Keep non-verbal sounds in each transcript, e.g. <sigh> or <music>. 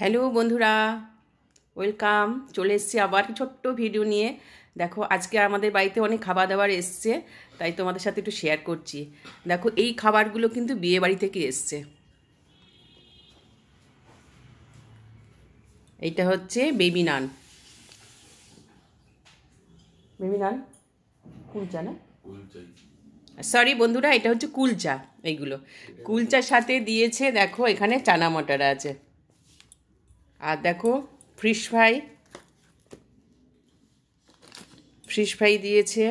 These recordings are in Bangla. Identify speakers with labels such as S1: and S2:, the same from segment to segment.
S1: হ্যালো বন্ধুরা ওয়েলকাম চলে এসছি আবার ছোট্ট ভিডিও নিয়ে দেখো আজকে আমাদের বাড়িতে অনেক খাবার দাবার এসছে তাই তোমাদের সাথে একটু শেয়ার করছি দেখো এই খাবারগুলো কিন্তু বিয়ে বাড়ি থেকে এসছে এইটা হচ্ছে baby naan baby naan kulcha না সরি বন্ধুরা এটা হচ্ছে কুলচা এইগুলো কুলচার সাথে দিয়েছে দেখো এখানে চানা মটরা আছে আর দেখো ফ্রিশ ফ্রাই ফিশ ফ্রাই দিয়েছে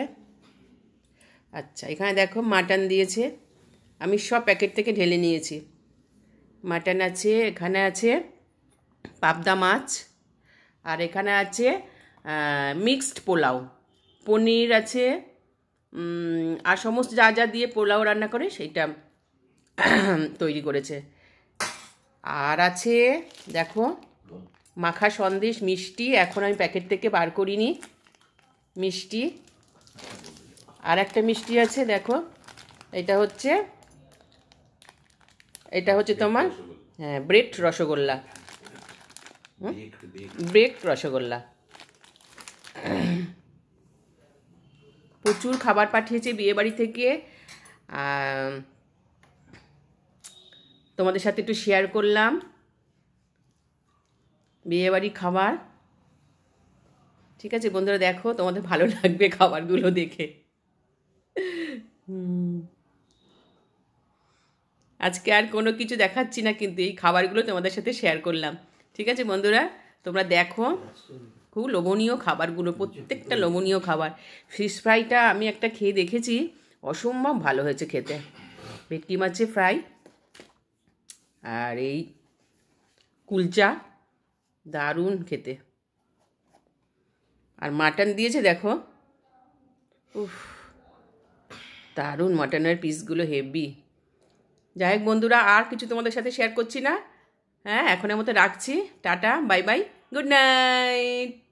S1: আচ্ছা এখানে দেখো মাটন দিয়েছে আমি সব প্যাকেট থেকে ঢেলে নিয়েছি মাটন আছে এখানে আছে পাবদা মাছ আর এখানে আছে মিক্সড পোলাও পনির আছে আর সমস্ত যা যা দিয়ে পোলাও রান্না করে সেইটা <clears throat> তৈরি করেছে আর আছে দেখো মাখা সন্দেশ মিষ্টি এখন আমি প্যাকেট থেকে বার করিনি মিষ্টি আর একটা মিষ্টি আছে দেখো এটা হচ্ছে এটা হচ্ছে তোমার হ্যাঁ ব্রেড রসগোল্লা ব্রেড রসগোল্লা প্রচুর খাবার পাঠিয়েছে বিয়েবাড়ি থেকে তোমাদের সাথে একটু শেয়ার করলাম বিয়েবাড়ি খাবার ঠিক আছে বন্ধুরা দেখো তোমাদের ভালো লাগবে খাবারগুলো দেখে আজকে আর কোনো কিছু দেখাচ্ছি না কিন্তু এই খাবারগুলো তোমাদের সাথে শেয়ার করলাম ঠিক আছে বন্ধুরা তোমরা দেখো খুব লোভনীয় খাবারগুলো প্রত্যেকটা লোভনীয় খাবার ফিশ ফ্রাইটা আমি একটা খেয়ে দেখেছি অসম্ভব ভালো হয়েছে খেতে ভেটকি মাছের ফ্রাই আর এই কুলচা দারুণ খেতে আর মাটন দিয়েছে দেখো উফ দারুণ মাটনের পিসগুলো হেভি যাই হোক বন্ধুরা আর কিছু তোমাদের সাথে শেয়ার করছি না হ্যাঁ এখনের মতো রাখছি tata bye bye good night